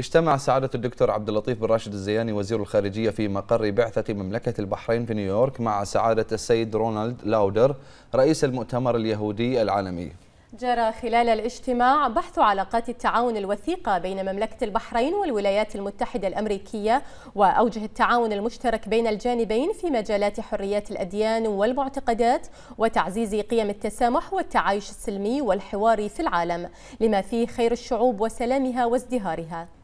اجتمع سعادة الدكتور عبد اللطيف بن راشد الزياني وزير الخارجية في مقر بعثة مملكة البحرين في نيويورك مع سعادة السيد رونالد لاودر رئيس المؤتمر اليهودي العالمي جرى خلال الاجتماع بحث علاقات التعاون الوثيقة بين مملكة البحرين والولايات المتحدة الأمريكية وأوجه التعاون المشترك بين الجانبين في مجالات حريات الأديان والمعتقدات وتعزيز قيم التسامح والتعايش السلمي والحوار في العالم لما فيه خير الشعوب وسلامها وازدهارها